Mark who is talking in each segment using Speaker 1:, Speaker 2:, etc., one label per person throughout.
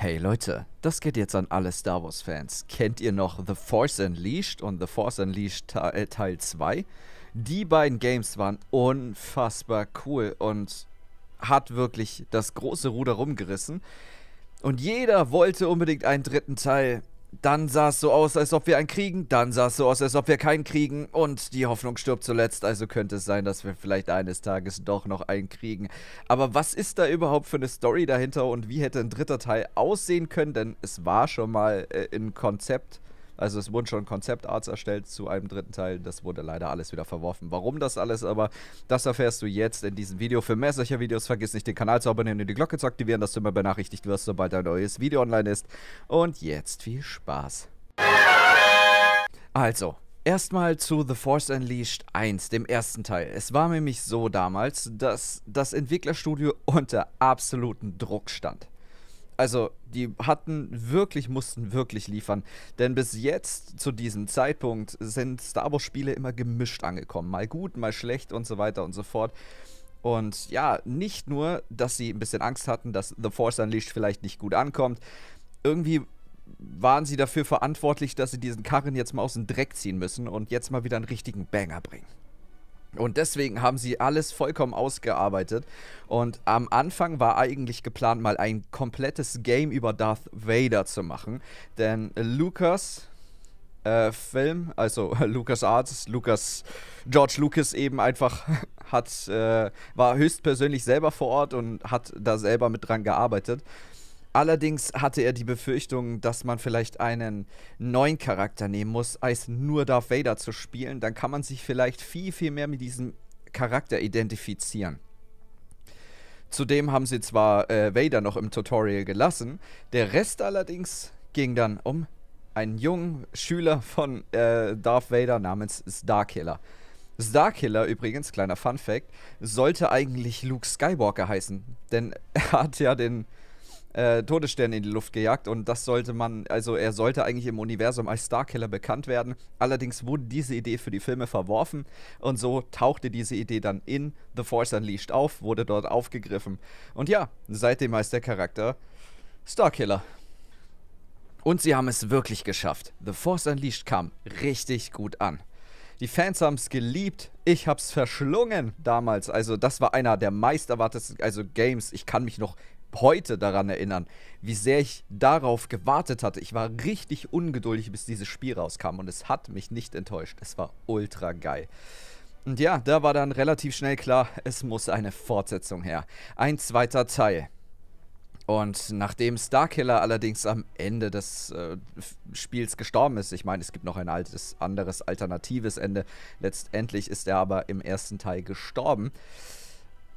Speaker 1: Hey Leute, das geht jetzt an alle Star Wars Fans. Kennt ihr noch The Force Unleashed und The Force Unleashed äh, Teil 2? Die beiden Games waren unfassbar cool und hat wirklich das große Ruder rumgerissen. Und jeder wollte unbedingt einen dritten Teil. Dann sah es so aus, als ob wir einen kriegen. Dann sah es so aus, als ob wir keinen kriegen. Und die Hoffnung stirbt zuletzt. Also könnte es sein, dass wir vielleicht eines Tages doch noch einen kriegen. Aber was ist da überhaupt für eine Story dahinter und wie hätte ein dritter Teil aussehen können? Denn es war schon mal äh, ein Konzept. Also es wurden schon Konzeptarts erstellt zu einem dritten Teil. Das wurde leider alles wieder verworfen. Warum das alles, aber das erfährst du jetzt in diesem Video. Für mehr solcher Videos vergiss nicht, den Kanal zu abonnieren und die Glocke zu aktivieren, dass du immer benachrichtigt wirst, sobald ein neues Video online ist. Und jetzt viel Spaß. Also, Erstmal zu The Force Unleashed 1, dem ersten Teil. Es war nämlich so damals, dass das Entwicklerstudio unter absolutem Druck stand also die hatten wirklich, mussten wirklich liefern. Denn bis jetzt, zu diesem Zeitpunkt, sind Star Wars-Spiele immer gemischt angekommen. Mal gut, mal schlecht und so weiter und so fort. Und ja, nicht nur, dass sie ein bisschen Angst hatten, dass The Force Unleashed vielleicht nicht gut ankommt. Irgendwie waren sie dafür verantwortlich, dass sie diesen Karren jetzt mal aus dem Dreck ziehen müssen und jetzt mal wieder einen richtigen Banger bringen. Und deswegen haben sie alles vollkommen ausgearbeitet. Und am Anfang war eigentlich geplant, mal ein komplettes Game über Darth Vader zu machen. Denn Lucas, äh, Film, also Lucas Arts, Lucas, George Lucas eben einfach hat, äh, war höchstpersönlich selber vor Ort und hat da selber mit dran gearbeitet. Allerdings hatte er die Befürchtung, dass man vielleicht einen neuen Charakter nehmen muss, als nur Darth Vader zu spielen. Dann kann man sich vielleicht viel, viel mehr mit diesem Charakter identifizieren. Zudem haben sie zwar äh, Vader noch im Tutorial gelassen, der Rest allerdings ging dann um einen jungen Schüler von äh, Darth Vader namens Starkiller. Starkiller übrigens, kleiner Fun Fact, sollte eigentlich Luke Skywalker heißen, denn er hat ja den äh, Todessterne in die Luft gejagt und das sollte man, also er sollte eigentlich im Universum als Starkiller bekannt werden. Allerdings wurde diese Idee für die Filme verworfen und so tauchte diese Idee dann in The Force Unleashed auf, wurde dort aufgegriffen. Und ja, seitdem heißt der Charakter Starkiller. Und sie haben es wirklich geschafft. The Force Unleashed kam richtig gut an. Die Fans haben es geliebt. Ich habe es verschlungen damals. Also, das war einer der meisterwartesten also Games. Ich kann mich noch heute daran erinnern, wie sehr ich darauf gewartet hatte. Ich war richtig ungeduldig, bis dieses Spiel rauskam und es hat mich nicht enttäuscht. Es war ultra geil. Und ja, da war dann relativ schnell klar, es muss eine Fortsetzung her. Ein zweiter Teil. Und nachdem Starkiller allerdings am Ende des äh, Spiels gestorben ist, ich meine, es gibt noch ein altes, anderes, alternatives Ende, letztendlich ist er aber im ersten Teil gestorben,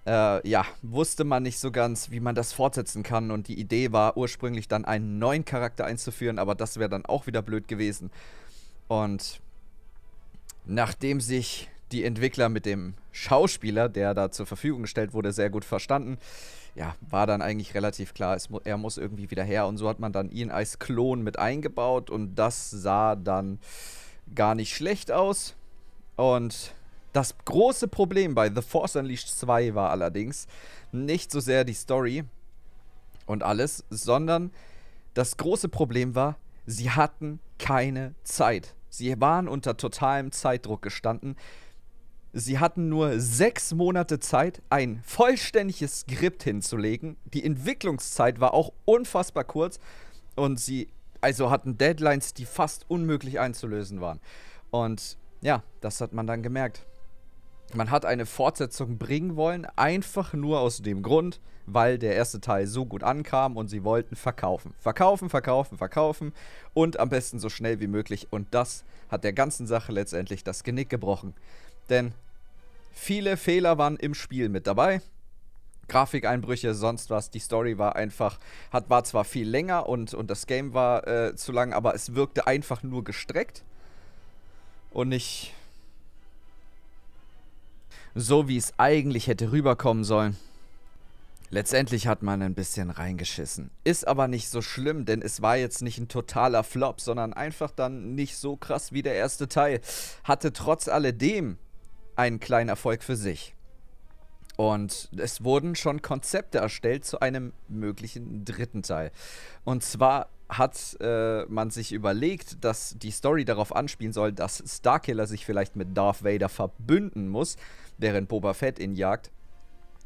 Speaker 1: äh, ja, wusste man nicht so ganz, wie man das fortsetzen kann. Und die Idee war ursprünglich dann einen neuen Charakter einzuführen, aber das wäre dann auch wieder blöd gewesen. Und nachdem sich die Entwickler mit dem Schauspieler, der da zur Verfügung gestellt wurde, sehr gut verstanden, ja, war dann eigentlich relativ klar, mu er muss irgendwie wieder her. Und so hat man dann ihn als Klon mit eingebaut und das sah dann gar nicht schlecht aus. Und das große Problem bei The Force Unleashed 2 war allerdings nicht so sehr die Story und alles, sondern das große Problem war, sie hatten keine Zeit. Sie waren unter totalem Zeitdruck gestanden. Sie hatten nur sechs Monate Zeit, ein vollständiges Skript hinzulegen. Die Entwicklungszeit war auch unfassbar kurz und sie also hatten Deadlines, die fast unmöglich einzulösen waren. Und ja, das hat man dann gemerkt man hat eine Fortsetzung bringen wollen, einfach nur aus dem Grund, weil der erste Teil so gut ankam und sie wollten verkaufen. Verkaufen, verkaufen, verkaufen und am besten so schnell wie möglich. Und das hat der ganzen Sache letztendlich das Genick gebrochen. Denn viele Fehler waren im Spiel mit dabei. Grafikeinbrüche, sonst was. Die Story war einfach, hat, war zwar viel länger und, und das Game war äh, zu lang, aber es wirkte einfach nur gestreckt und nicht, so wie es eigentlich hätte rüberkommen sollen. Letztendlich hat man ein bisschen reingeschissen. Ist aber nicht so schlimm, denn es war jetzt nicht ein totaler Flop, sondern einfach dann nicht so krass wie der erste Teil. Hatte trotz alledem einen kleinen Erfolg für sich. Und es wurden schon Konzepte erstellt zu einem möglichen dritten Teil. Und zwar hat äh, man sich überlegt, dass die Story darauf anspielen soll, dass Starkiller sich vielleicht mit Darth Vader verbünden muss, während Boba Fett ihn jagt.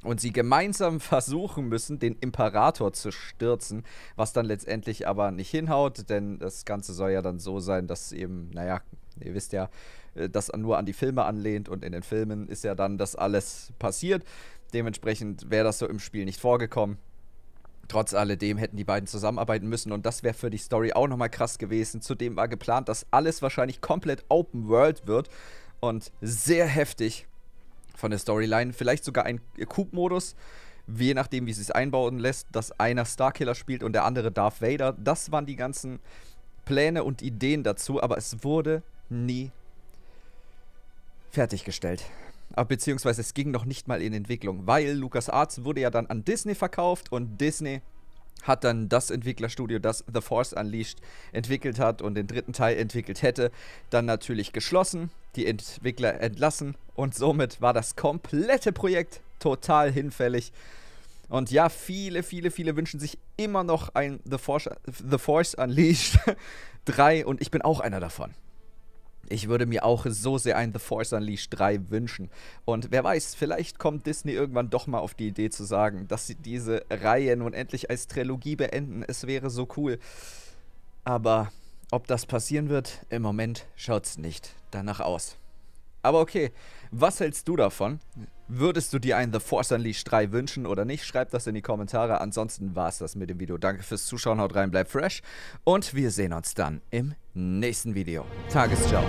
Speaker 1: Und sie gemeinsam versuchen müssen, den Imperator zu stürzen, was dann letztendlich aber nicht hinhaut, denn das Ganze soll ja dann so sein, dass eben, naja, ihr wisst ja, äh, das nur an die Filme anlehnt und in den Filmen ist ja dann das alles passiert. Dementsprechend wäre das so im Spiel nicht vorgekommen. Trotz alledem hätten die beiden zusammenarbeiten müssen und das wäre für die Story auch nochmal krass gewesen. Zudem war geplant, dass alles wahrscheinlich komplett Open World wird und sehr heftig von der Storyline. Vielleicht sogar ein Coop-Modus, je nachdem, wie sie es einbauen lässt, dass einer Starkiller spielt und der andere Darth Vader. Das waren die ganzen Pläne und Ideen dazu, aber es wurde nie fertiggestellt. beziehungsweise es ging noch nicht mal in Entwicklung, weil LucasArts wurde ja dann an Disney verkauft und Disney hat dann das Entwicklerstudio, das The Force Unleashed entwickelt hat und den dritten Teil entwickelt hätte, dann natürlich geschlossen, die Entwickler entlassen und somit war das komplette Projekt total hinfällig. Und ja, viele, viele, viele wünschen sich immer noch ein The Force, The Force Unleashed 3 und ich bin auch einer davon. Ich würde mir auch so sehr ein The Force Unleashed 3 wünschen. Und wer weiß, vielleicht kommt Disney irgendwann doch mal auf die Idee zu sagen, dass sie diese Reihe nun endlich als Trilogie beenden. Es wäre so cool. Aber ob das passieren wird, im Moment schaut's nicht danach aus. Aber okay, was hältst du davon? Würdest du dir einen The Force Unleashed 3 wünschen oder nicht? Schreib das in die Kommentare. Ansonsten war es das mit dem Video. Danke fürs Zuschauen, haut rein, bleibt fresh. Und wir sehen uns dann im nächsten Video. Tagesschau.